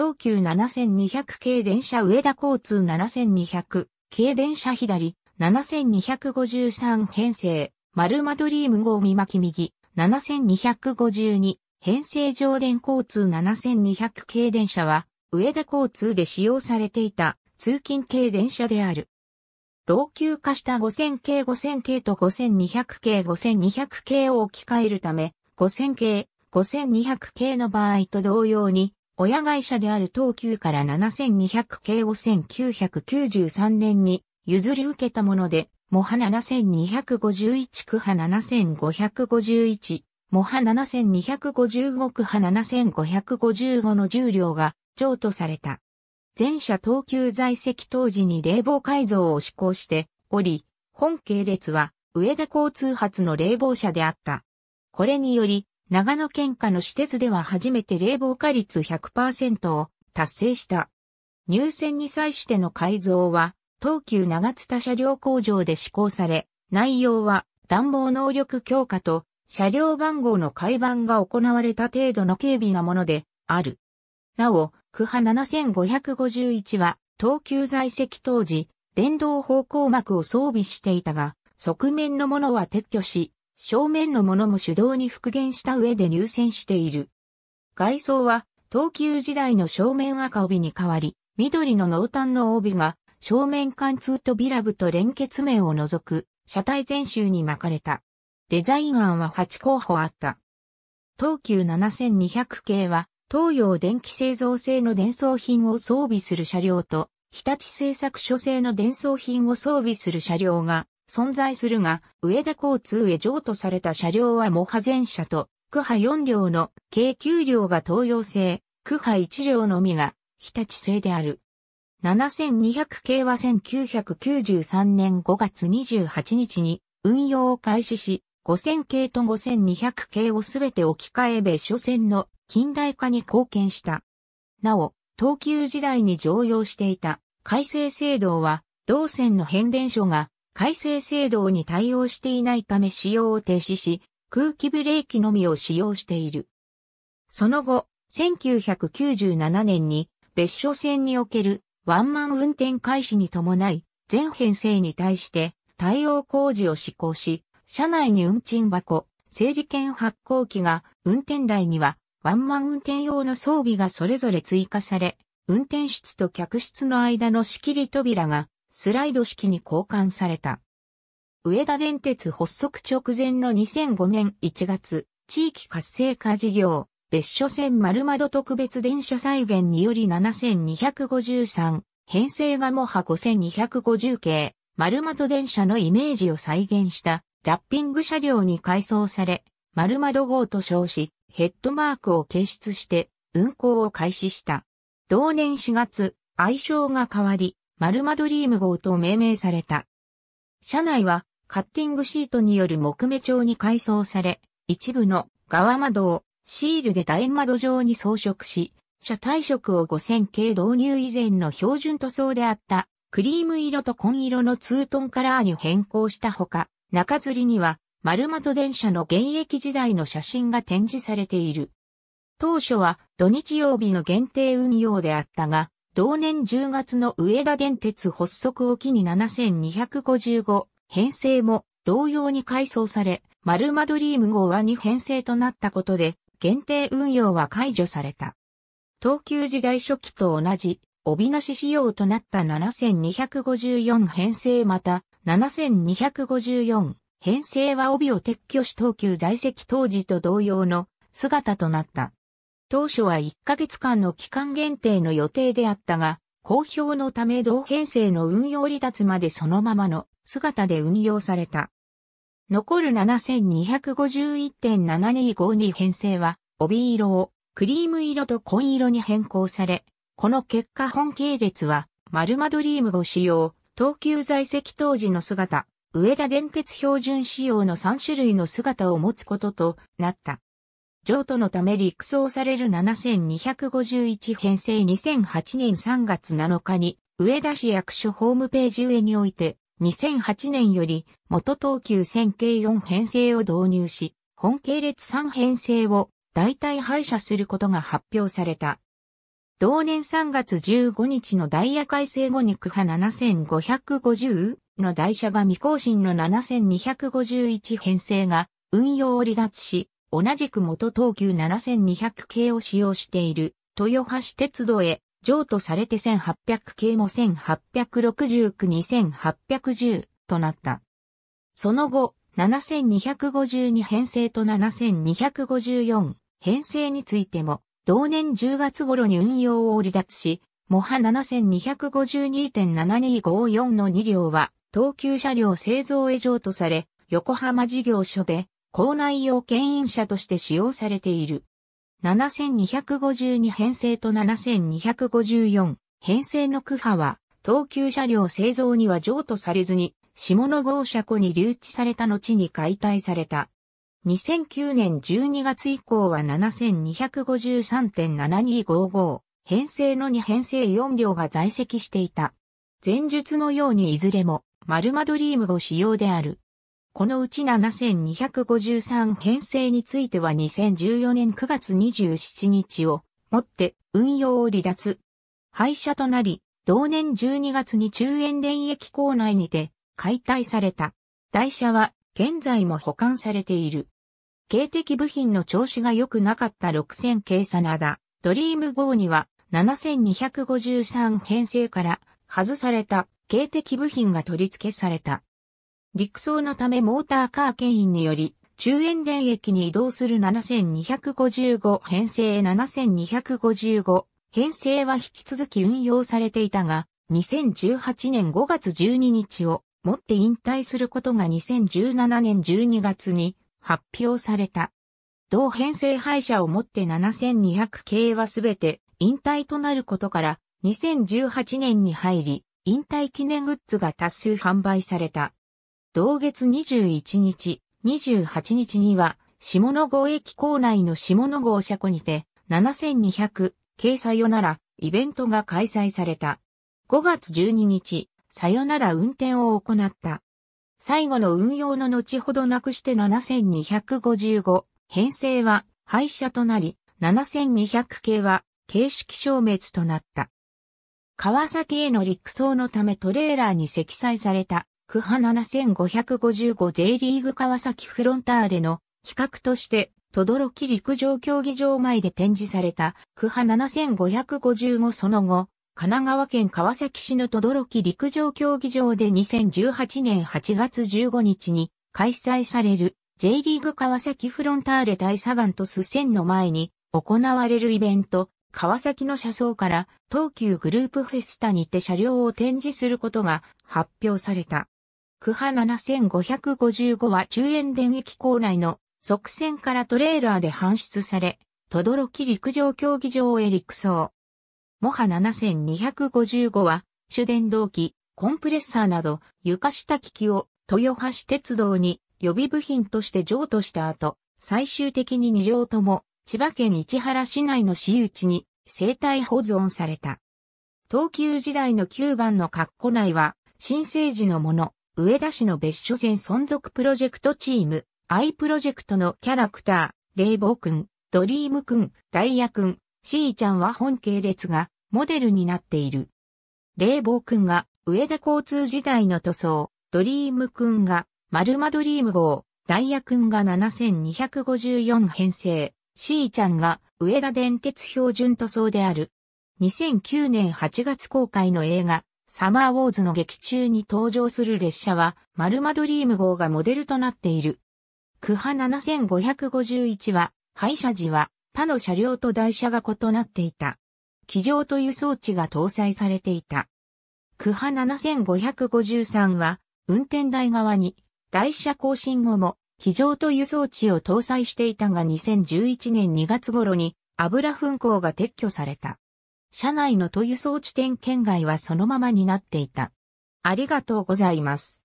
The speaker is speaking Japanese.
東急7200系電車上田交通7200系電車左7253編成丸マドリーム号見巻き右7252編成上田交通7200系電車は上田交通で使用されていた通勤系電車である。老朽化した5000系5000系と5200系5200系を置き換えるため5000系5200系の場合と同様に親会社である東急から7200系を1993年に譲り受けたもので、モハ7251区派7551、モハ7255区派7555の重量が譲渡された。前社東急在籍当時に冷房改造を施行しており、本系列は上田交通発の冷房車であった。これにより、長野県下の私鉄では初めて冷房化率100%を達成した。入線に際しての改造は、東急長津田車両工場で施行され、内容は暖房能力強化と車両番号の改版が行われた程度の警備なものである。なお、区派7551は東急在籍当時、電動方向幕を装備していたが、側面のものは撤去し、正面のものも手動に復元した上で入線している。外装は、東急時代の正面赤帯に変わり、緑の濃淡の帯が、正面貫通とビラブと連結面を除く、車体全周に巻かれた。デザイン案は8候補あった。東急7200系は、東洋電気製造製の伝送品を装備する車両と、日立製作所製の伝送品を装備する車両が存在するが、上田交通へ譲渡された車両はモハ全車と、区派4両の計9両が東洋製、区派1両のみが日立製である。7200系は1993年5月28日に運用を開始し、5000系と5200系をすべて置き換え別所線の近代化に貢献した。なお、東急時代に常用していた改正制度は、同線の変電所が改正制度に対応していないため使用を停止し、空気ブレーキのみを使用している。その後、1997年に別所線におけるワンマン運転開始に伴い、全編成に対して対応工事を施行し、車内に運賃箱、整理券発行機が運転台にはワンマン運転用の装備がそれぞれ追加され、運転室と客室の間の仕切り扉がスライド式に交換された。上田電鉄発足直前の2005年1月、地域活性化事業、別所線丸窓特別電車再現により7253、編成がもは5250系、丸窓電車のイメージを再現したラッピング車両に改装され、丸窓号と称し、ヘッドマークを掲出して運行を開始した。同年4月、愛称が変わり、マルマドリーム号と命名された。車内はカッティングシートによる木目調に改装され、一部の側窓をシールで楕円窓状に装飾し、車体色を5000系導入以前の標準塗装であったクリーム色と紺色のツートンカラーに変更したほか、中吊りには丸窓電車の現役時代の写真が展示されている。当初は土日曜日の限定運用であったが、同年10月の上田電鉄発足を機に7255編成も同様に改装され、ルマドリーム号は2編成となったことで、限定運用は解除された。東急時代初期と同じ、帯なし仕様となった7254編成また、7254編成は帯を撤去し東急在籍当時と同様の姿となった。当初は1ヶ月間の期間限定の予定であったが、公表のため同編成の運用離脱までそのままの姿で運用された。残る7251.7252編成は、帯色をクリーム色と紺色に変更され、この結果本系列は、マルマドリームを使用、東急在籍当時の姿、上田電鉄標準仕様の3種類の姿を持つこととなった。譲渡のため陸送される7251編成2008年3月7日に、上田市役所ホームページ上において、2008年より元東急線系4編成を導入し、本系列3編成を代替廃車することが発表された。同年3月15日のダイヤ改正後に区派7550の台車が未更新の7251編成が運用を離脱し、同じく元東急7200系を使用している豊橋鉄道へ譲渡されて1800系も1869-2810となった。その後、7252編成と7254編成についても、同年10月頃に運用を離脱し、モハ7252.7254の2両は、東急車両製造へ譲渡され、横浜事業所で校内用牽引車として使用されている。7252編成と7254編成の区派は、等級車両製造には譲渡されずに、下の号車庫に留置された後に解体された。2009年12月以降は7253.7255編成の2編成4両が在籍していた。前述のようにいずれも、マルマドリームを使用である。このうち7253編成については2014年9月27日をもって運用を離脱。廃車となり、同年12月に中園電駅構内にて解体された。台車は現在も保管されている。警的部品の調子が良くなかった6000系サナダ、ドリーム号には7253編成から外された警的部品が取り付けされた。陸送のためモーターカー牽引により、中円電駅に移動する7255編成7255編成は引き続き運用されていたが、2018年5月12日をもって引退することが2017年12月に発表された。同編成廃車をもって7200系はすべて引退となることから2018年に入り、引退記念グッズが多数販売された。同月21日、28日には、下野郷駅構内の下野郷車庫にて、7200、掲載よなら、イベントが開催された。5月12日、さよなら運転を行った。最後の運用の後ほどなくして7255、編成は廃車となり、7200系は形式消滅となった。川崎への陸送のためトレーラーに積載された区派7555 J リーグ川崎フロンターレの企画として、とどろき陸上競技場前で展示された、区派7555その後、神奈川県川崎市のとどろき陸上競技場で2018年8月15日に開催される J リーグ川崎フロンターレ対サガンとスセンの前に行われるイベント、川崎の車窓から東急グループフェスタにて車両を展示することが発表された。区波7555は中園電撃構内の側線からトレーラーで搬出され、等々力陸上競技場へ陸送。モハ7255は、主電動機、コンプレッサーなど、床下機器を豊橋鉄道に予備部品として譲渡した後、最終的に2両とも、千葉県市原市内の私有地に生体保存された。東急時代の9番の括弧内は、新生児のもの、上田市の別所線存続プロジェクトチーム、i プロジェクトのキャラクター、レイボーくん、ドリームくん、ダイヤくん、シーちゃんは本系列がモデルになっている。レイボーくんが上田交通時代の塗装、ドリームくんがルマドリーム号、ダイヤくんが7254編成、シーちゃんが上田電鉄標準塗装である。2009年8月公開の映画、サマーウォーズの劇中に登場する列車は、マルマドリーム号がモデルとなっている。クハ7551は、廃車時は他の車両と台車が異なっていた。機上という装置が搭載されていた。クハ7553は、運転台側に、台車更新後も、機上という装置を搭載していたが2011年2月頃に油噴鉱が撤去された。車内の塗油装置点圏外はそのままになっていた。ありがとうございます。